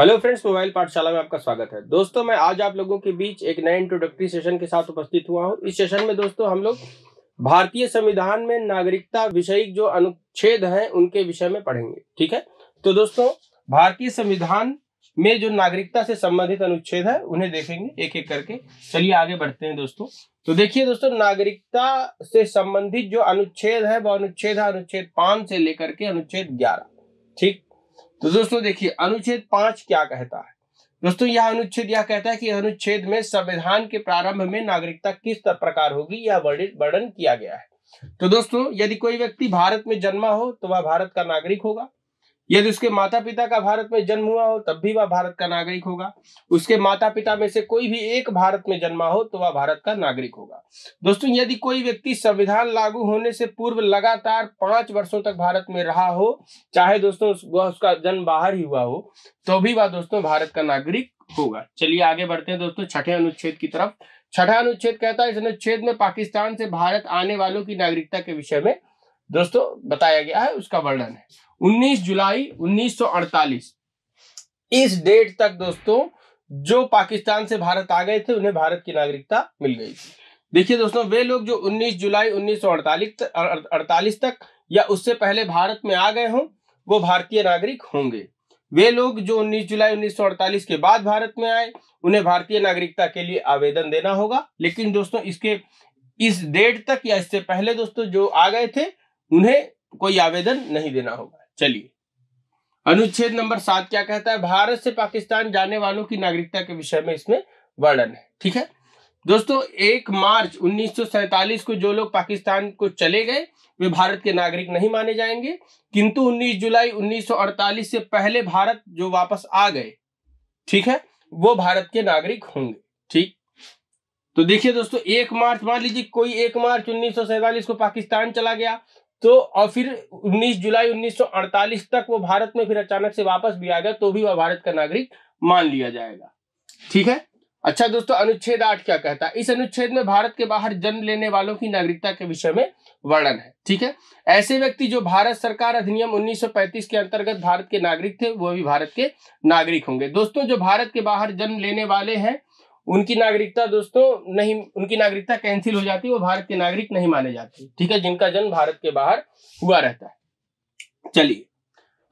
hello friends mobile पाठशाला में आपका स्वागत है दोस्तों मैं आज आप लोगों के बीच एक नए इंट्रोडक्टरी सेशन के साथ उपस्थित हुआ हूँ इस सेशन में दोस्तों हम लोग भारतीय संविधान में नागरिकता विषय जो अनुच्छेद हैं उनके विषय में पढ़ेंगे ठीक है तो दोस्तों भारतीय संविधान में जो नागरिकता से संबंधित अनुच्छेद है उन्हें देखेंगे एक एक करके चलिए आगे बढ़ते हैं दोस्तों तो देखिए दोस्तों नागरिकता से संबंधित जो अनुच्छेद है वह अनुच्छेद है अनुच्छेद पांच से लेकर के अनुच्छेद ग्यारह ठीक तो दोस्तों देखिए अनुच्छेद पांच क्या कहता है दोस्तों यह अनुच्छेद यह कहता है कि अनुच्छेद में संविधान के प्रारंभ में नागरिकता किस प्रकार होगी यह वर्णन किया गया है तो दोस्तों यदि कोई व्यक्ति भारत में जन्मा हो तो वह भारत का नागरिक होगा यदि उसके माता पिता का भारत में जन्म हुआ हो तब भी वह भारत का नागरिक होगा उसके माता पिता में से कोई भी एक भारत में जन्मा हो तो वह भारत का नागरिक होगा दोस्तों यदि कोई व्यक्ति संविधान लागू होने से पूर्व लगातार पांच वर्षों तक भारत में रहा हो चाहे दोस्तों वह उसका जन्म बाहर ही हुआ हो तो भी वह दोस्तों भारत का नागरिक होगा चलिए आगे बढ़ते हैं दोस्तों छठे अनुच्छेद की तरफ छठा अनुच्छेद कहता है इस अनुच्छेद में पाकिस्तान से भारत आने वालों की नागरिकता के विषय में दोस्तों बताया गया है उसका वर्णन है 19 जुलाई 1948 इस डेट तक दोस्तों जो पाकिस्तान से भारत आ गए थे उन्हें भारत की नागरिकता मिल गई थी देखिए दोस्तों वे लोग जो 19 जुलाई 1948 अड़तालीस तक या उससे पहले भारत में आ गए हों वो भारतीय नागरिक होंगे वे लोग जो 19 जुलाई 1948 के बाद भारत में आए उन्हें भारतीय नागरिकता के लिए आवेदन देना होगा लेकिन दोस्तों इसके इस डेट तक या इससे पहले दोस्तों जो आ गए थे उन्हें कोई आवेदन नहीं देना होगा चलिए अनुच्छेद नंबर सात क्या कहता है भारत से पाकिस्तान जाने वालों की नागरिकता के विषय में इसमें वर्णन है ठीक है दोस्तों एक मार्च उन्नीस को जो लोग पाकिस्तान को चले गए वे भारत के नागरिक नहीं माने जाएंगे किंतु 19 जुलाई 1948 से पहले भारत जो वापस आ गए ठीक है वो भारत के नागरिक होंगे ठीक तो देखिए दोस्तों एक मार्च मान लीजिए कोई एक मार्च उन्नीस को पाकिस्तान चला गया तो और फिर 19 जुलाई 1948 तक वो भारत में फिर अचानक से वापस भी आ गया तो भी वह भारत का नागरिक मान लिया जाएगा ठीक है अच्छा दोस्तों अनुच्छेद आठ क्या कहता है इस अनुच्छेद में भारत के बाहर जन्म लेने वालों की नागरिकता के विषय में वर्णन है ठीक है ऐसे व्यक्ति जो भारत सरकार अधिनियम 1935 के अंतर्गत भारत के नागरिक थे वो भी भारत के नागरिक होंगे दोस्तों जो भारत के बाहर जन्म लेने वाले हैं उनकी नागरिकता दोस्तों नहीं उनकी नागरिकता कैंसिल हो जाती है वो भारत के नागरिक नहीं माने जाते ठीक है जिनका जन्म भारत के बाहर हुआ रहता है चलिए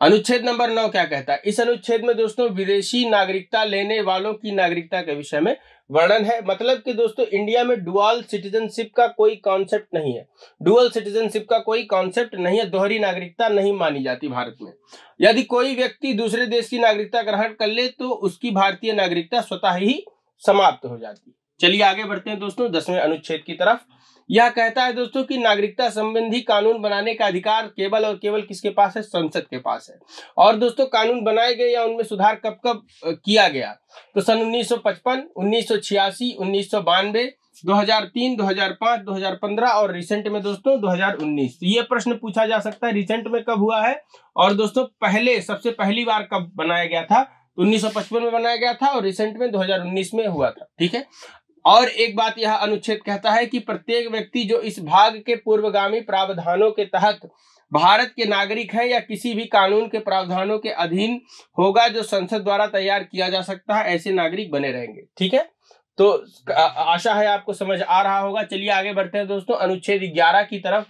अनुच्छेद नंबर नौ क्या कहता है इस अनुच्छेद में दोस्तों विदेशी नागरिकता लेने वालों की नागरिकता के विषय में वर्णन है मतलब कि दोस्तों इंडिया में डुअल सिटीजनशिप का कोई कॉन्सेप्ट नहीं है डुअल सिटीजनशिप का कोई कॉन्सेप्ट नहीं है दोहरी नागरिकता नहीं मानी जाती भारत में यदि कोई व्यक्ति दूसरे देश की नागरिकता ग्रहण कर ले तो उसकी भारतीय नागरिकता स्वतः ही समाप्त हो जाती है चलिए आगे बढ़ते हैं दोस्तों दसवें अनुच्छेद की तरफ यह कहता है दोस्तों कि नागरिकता संबंधी कानून बनाने का अधिकार केवल और केवल किसके पास है संसद के पास है और दोस्तों कानून बनाए गए या उनमें सुधार कब कब किया गया तो सन 1955, 1986, 1992, 2003, 2005, 2015 और रिसेंट में दोस्तों 2019 तो ये प्रश्न पूछा जा सकता है रिसेंट में कब हुआ है और दोस्तों पहले सबसे पहली बार कब बनाया गया था 1955 में बनाया गया था और रिसेंट में 2019 में हुआ था ठीक है और एक बात यह अनुच्छेद कहता है कि प्रत्येक व्यक्ति जो इस भाग के पूर्वगामी प्रावधानों के तहत भारत के नागरिक है या किसी भी कानून के प्रावधानों के अधीन होगा जो संसद द्वारा तैयार किया जा सकता है ऐसे नागरिक बने रहेंगे ठीक है तो आशा है आपको समझ आ रहा होगा चलिए आगे बढ़ते हैं दोस्तों अनुच्छेद 11 की तरफ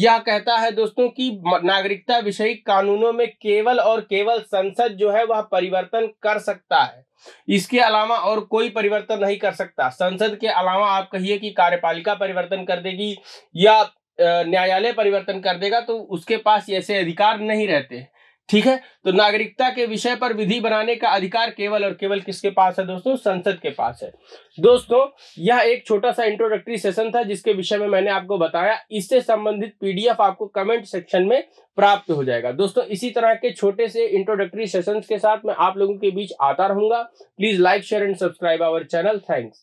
यह कहता है दोस्तों कि नागरिकता विषय कानूनों में केवल और केवल संसद जो है वह परिवर्तन कर सकता है इसके अलावा और कोई परिवर्तन नहीं कर सकता संसद के अलावा आप कहिए कि कार्यपालिका परिवर्तन कर देगी या न्यायालय परिवर्तन कर देगा तो उसके पास ऐसे अधिकार नहीं रहते ठीक है तो नागरिकता के विषय पर विधि बनाने का अधिकार केवल और केवल किसके पास है दोस्तों संसद के पास है दोस्तों यह एक छोटा सा इंट्रोडक्टरी सेशन था जिसके विषय में मैंने आपको बताया इससे संबंधित पीडीएफ आपको कमेंट सेक्शन में प्राप्त हो जाएगा दोस्तों इसी तरह के छोटे से इंट्रोडक्टरी सेशन के साथ मैं आप लोगों के बीच आता रहूंगा please like share and subscribe our channel thanks